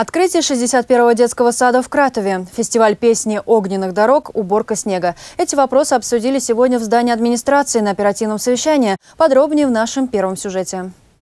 Открытие 61-го детского сада в Кратове, фестиваль песни «Огненных дорог», уборка снега. Эти вопросы обсудили сегодня в здании администрации на оперативном совещании. Подробнее в нашем первом сюжете.